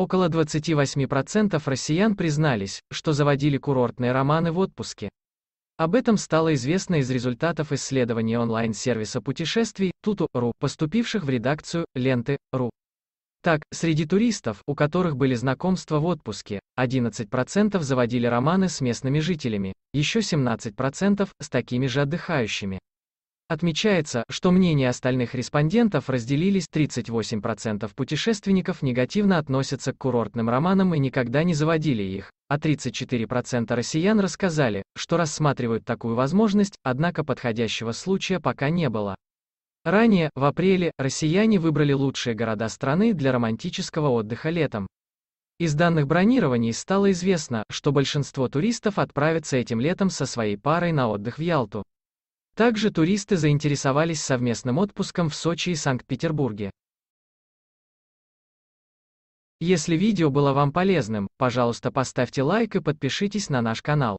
Около 28% россиян признались, что заводили курортные романы в отпуске. Об этом стало известно из результатов исследования онлайн-сервиса путешествий Tutu.ru, поступивших в редакцию Ленты.ру. Так, среди туристов, у которых были знакомства в отпуске, 11% заводили романы с местными жителями, еще 17% с такими же отдыхающими. Отмечается, что мнения остальных респондентов разделились 38% путешественников негативно относятся к курортным романам и никогда не заводили их, а 34% россиян рассказали, что рассматривают такую возможность, однако подходящего случая пока не было. Ранее, в апреле, россияне выбрали лучшие города страны для романтического отдыха летом. Из данных бронирований стало известно, что большинство туристов отправятся этим летом со своей парой на отдых в Ялту. Также туристы заинтересовались совместным отпуском в Сочи и Санкт-Петербурге. Если видео было вам полезным, пожалуйста поставьте лайк и подпишитесь на наш канал.